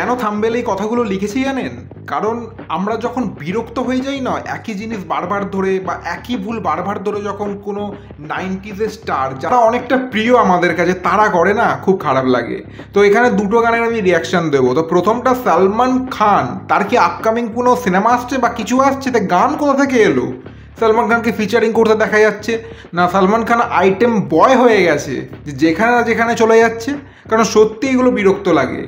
কেন থাম্বেল এই কথাগুলো লিখেছি জানেন কারণ আমরা যখন বিরক্ত হয়ে যাই না একই জিনিস বারবার ধরে বা একই ভুল বারবার ধরে যখন কোনো নাইনটিজের স্টার যারা অনেকটা প্রিয় আমাদের কাছে তারা করে না খুব খারাপ লাগে তো এখানে দুটো গানের আমি রিয়াকশান দেবো তো প্রথমটা সালমান খান তার কি আপকামিং কোনো সিনেমা আসছে বা কিছু আসছে তা গান কোথা থেকে এলো সালমান খানকে ফিচারিং করতে দেখা যাচ্ছে না সালমান খান আইটেম বয় হয়ে গেছে যেখানে না যেখানে চলে যাচ্ছে কারণ সত্যি এগুলো বিরক্ত লাগে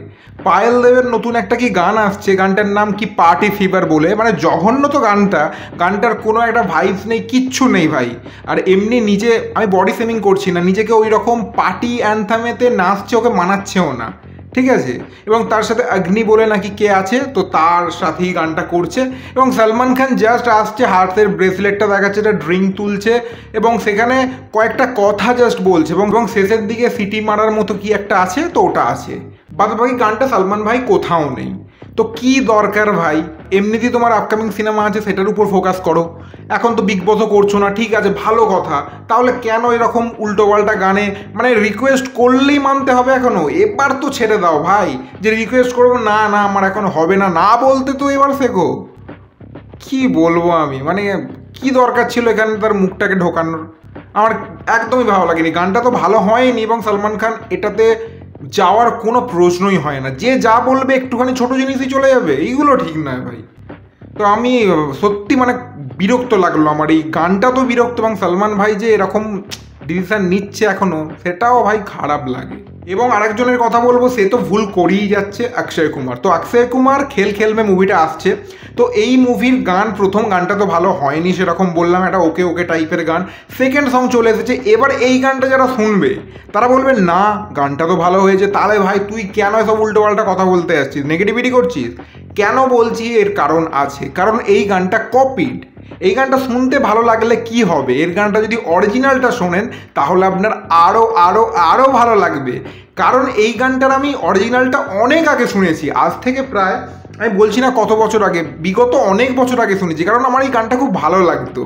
পায়েল দেবের নতুন একটা কি গান আসছে গানটার নাম কি পার্টি ফিভার বলে মানে জঘন্য তো গানটা গানটার কোনো একটা ভাইস নেই কিচ্ছু নেই ভাই আর এমনি নিজে আমি বডি সেমিং করছি না নিজেকে ওই রকম পার্টি অ্যান্থামেতে নাচছে ওকে মানাচ্ছেও না ঠিক আছে এবং তার সাথে অগ্নি বলে নাকি কে আছে তো তার সাথেই গানটা করছে এবং সালমান খান জাস্ট আসছে হার্টের ব্রেসলেটটা দেখাচ্ছে এটা ড্রিঙ্ক তুলছে এবং সেখানে কয়েকটা কথা জাস্ট বলছে এবং শেষের দিকে সিটি মারার মতো কি একটা আছে তো ওটা আছে বাদবাকি গানটা সালমান ভাই কোথাও নেই তো কি দরকার ভাই এমনিতেই তোমার আপকামিং সিনেমা আছে সেটার উপর ফোকাস করো এখন তো বিগ বসও করছো না ঠিক আছে ভালো কথা তাহলে কেন এরকম উল্টোপাল্টা গানে মানে রিকোয়েস্ট করলেই মানতে হবে এখনও এবার তো ছেড়ে দাও ভাই যে রিকোয়েস্ট করবো না না আমার এখন হবে না না বলতে তো এবার শেখো কি বলবো আমি মানে কি দরকার ছিল এখানে তার মুখটাকে ঢোকানোর আমার একদমই ভালো লাগেনি গানটা তো ভালো হয়নি এবং সালমান খান এটাতে যাওয়ার কোনো প্রশ্নই হয় না যে যা বলবে একটুখানি ছোট জিনিসই চলে যাবে এইগুলো ঠিক নয় ভাই তো আমি সত্যি মানে বিরক্ত লাগলো আমার এই গানটা তো বিরক্ত এবং সালমান ভাই যে এরকম ডিসিশান নিচ্ছে এখনও সেটাও ভাই খারাপ লাগে এবং আরেকজনের কথা বলবো সে তো ভুল করেই যাচ্ছে অক্ষয় কুমার তো অক্ষয় কুমার খেল খেলবে মুভিটা আসছে তো এই মুভির গান প্রথম গানটা তো ভালো হয়নি সেরকম বললাম একটা ওকে ওকে টাইপের গান সেকেন্ড সং চলে এসেছে এবার এই গানটা যারা শুনবে তারা বলবে না গানটা তো ভালো হয়েছে তাহলে ভাই তুই কেন এসব উল্টোপাল্টা কথা বলতে আসছিস নেগেটিভিটি করছিস কেন বলছি এর কারণ আছে কারণ এই গানটা কপিড এই গানটা শুনতে ভালো লাগলে কি হবে এর গানটা যদি অরিজিনালটা শোনেন তাহলে আপনার আরও আরও আরও ভালো লাগবে কারণ এই গানটার আমি অরিজিনালটা অনেক আগে শুনেছি আজ থেকে প্রায় আমি বলছি না কত বছর আগে বিগত অনেক বছর আগে শুনেছি কারণ আমার এই গানটা খুব ভালো লাগতো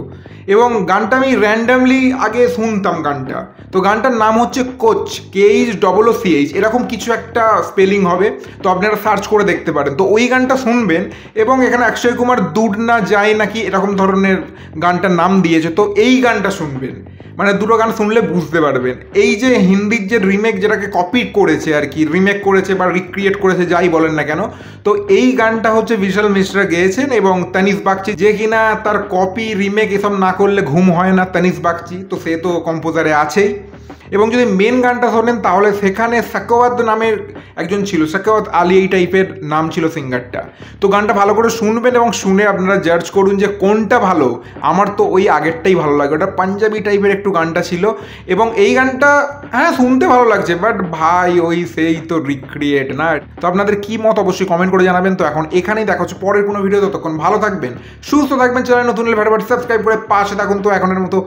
এবং গানটা আমি র্যান্ডামলি আগে শুনতাম গানটা তো গানটার নাম হচ্ছে কোচ K H double O C H এরকম কিছু একটা স্পেলিং হবে তো আপনারা সার্চ করে দেখতে পারেন তো ওই গানটা শুনবেন এবং এখানে অক্ষয় কুমার দূর না যায় নাকি এরকম ধরনের গানটার নাম দিয়েছে তো এই গানটা শুনবেন মানে দুটো গান শুনলে বুঝতে পারবেন এই যে হিন্দির যে রিমেক যেটাকে কপি করেছে আর কি রিমেক করেছে বা রিক্রিয়েট করেছে যাই বলেন না কেন তো এই গানটা হচ্ছে বিশাল মিশ্রা গেয়েছেন এবং তানিস বাগচি যে কিনা তার কপি রিমেক এসব না করলে ঘুম হয় না তানিস বাগচি তো সে তো কম্পোজারে আছেই এবং যদি মেন গানটা শোনেন তাহলে সেখানে সাকওয়াত নামের একজন ছিল সাকওয়াত আলী এই টাইপের নাম ছিল সিঙ্গারটা তো গানটা ভালো করে শুনবেন এবং শুনে আপনারা জাজ করুন যে কোনটা ভালো আমার তো ওই আগেরটাই ভালো লাগে ওটা পাঞ্জাবি টাইপের একটু গানটা ছিল এবং এই গানটা হ্যাঁ শুনতে ভালো লাগছে বাট ভাই ওই সেই তো রিক্রিয়েট না তো আপনাদের কী মত অবশ্যই কমেন্ট করে জানাবেন তো এখন এখানেই দেখা হচ্ছে পরের কোনো ভিডিও ততক্ষণ ভালো থাকবেন সুস্থ থাকবেন চ্যানেল নতুন হলে সাবস্ক্রাইব করে পাশে থাকুন তো এখনের মতো